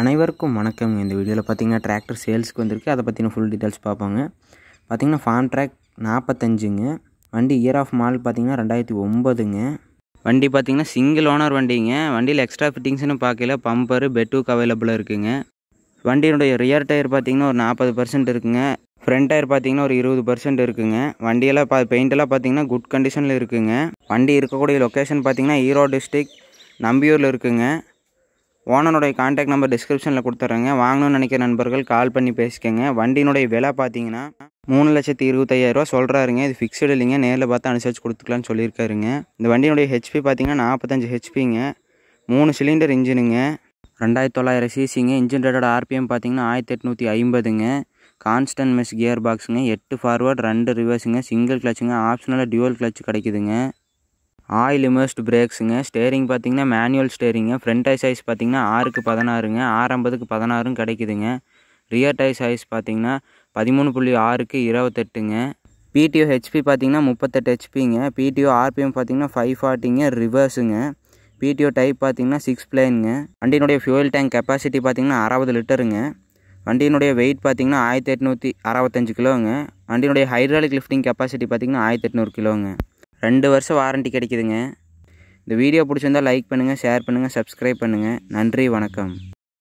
அனைவருக்கும் வணக்கம் இந்த வீடியோவில் பார்த்தீங்கன்னா டிராக்டர் சேல்ஸுக்கு வந்திருக்கு அதை பற்றின ஃபுல் டீட்டெயில்ஸ் பார்ப்பாங்க பார்த்திங்கன்னா ஃபார்ம் ட்ராக் நாற்பத்தஞ்சுங்க வண்டி இயர் ஆஃப் மால் பார்த்திங்கன்னா ரெண்டாயிரத்தி ஒம்பதுங்க வண்டி பார்த்திங்கன்னா சிங்கிள் ஓனர் வண்டிங்க வண்டியில் எக்ஸ்ட்ரா ஃபிட்டிங்ஸ்னு பார்க்கல பம்பரு பெட்டுக்கு அவைலபிளாக இருக்குங்க வண்டியினுடைய ரியர் டயர் பார்த்திங்கன்னா ஒரு நாற்பது பர்சன்ட் இருக்குங்க ஃப்ரண்ட் டயர் பார்த்திங்கன்னா ஒரு இருபது பர்சன்ட் இருக்குங்க வண்டியெல்லாம் பா பெயிண்டெல்லாம் பார்த்திங்கன்னா குட் கண்டிஷனில் இருக்குங்க வண்டி இருக்கக்கூடிய லொக்கேஷன் பார்த்திங்கன்னா ஈரோடு டிஸ்ட்ரிக் நம்பியூரில் இருக்குங்க ஓனருடைய கான்டாக்ட் நம்பர் டிஸ்கிரிப்ஷனில் கொடுத்துட்றேங்க வாங்கணும்னு நினைக்கிற நண்பர்கள் கால் பண்ணி பேசிக்கோங்க வண்டியினுடைய விலை பார்த்தீங்கன்னா மூணு லட்சத்தி இருபத்தையாயிரரூவா சொல்கிறாருங்க இது ஃபிக்ஸ்டு இல்லைங்க நேரில் பார்த்து அனுசரிச்சு கொடுத்துக்கலான்னு சொல்லியிருக்காருங்க இந்த வண்டியினுடைய ஹெச்பி பார்த்தீங்கன்னா நாற்பத்தஞ்சு ஹெச்பிங்க மூணு சிலிண்டர் இன்ஜினுங்க ரெண்டாயிரத்தி தொள்ளாயிரம் சிசிங்க இன்ஜின் ரேட்டோட ஆர்பிஎம் பார்த்தீங்கன்னா ஆயிரத்தி எட்நூற்றி ஐம்பதுங்க கான்ஸ்டன்ட் மெஸ் கியர் பாக்ஸுங்க எட்டு ஃபார்வர்ட் ரெண்டு ரிவர்ஸுங்க சிங்கிள் கிளச்சுங்க ஆப்ஷனலாக டியூவல் கிளச் கிடைக்குதுங்க ஆயில் இமர்ஸ்ட் பிரேக்ஸுங்க ஸ்டேரிங் பார்த்திங்கன்னா மேனுவல் ஸ்டேரிங்க ஃப்ரண்ட் டை சைஸ் பார்த்திங்கன்னா ஆறுக்கு பதினாறுங்க ஆறம்பதுக்கு பதினாறும் கிடைக்குதுங்க ரியர் டை சைஸ் பார்த்திங்கன்னா பதிமூணு புள்ளி ஆறுக்கு இருபத்தெட்டுங்க பிடிஓ ஹெச்பி பார்த்திங்கன்னா முப்பத்தெட்டு ஹெச்பிங்க பிடிஓ ஆர்பிஎம் பார்த்திங்கன்னா ஃபைவ் ஃபார்ட்டிங்க ரிவர்ஸுங்க பிடிஓ டைப் பார்த்திங்கன்னா சிக்ஸ் பிளேனுங்க வண்டியினுடைய ஃபியூயல் டேங்க் கெப்பாசிட்டி பார்த்திங்கன்னா அறுபது லிட்டருங்க வண்டியினுடைய வெயிட் பார்த்திங்கன்னா ஆயிரத்தி எட்நூற்றி அறுபத்தஞ்சு கிலோங்க வண்டியினுடைய ஹைட்ராலிக் லிஃப்டிங் கெப்பாசிட்டி பார்த்திங்கன்னா ஆயிரத்தி எட்நூறு கிலோங்க ரெண்டு வருஷம் வாரண்ட்டி கிடைக்குதுங்க இந்த வீடியோ பிடிச்சிருந்தால் லைக் பண்ணுங்கள் ஷேர் பண்ணுங்கள் சப்ஸ்கிரைப் பண்ணுங்கள் நன்றி வணக்கம்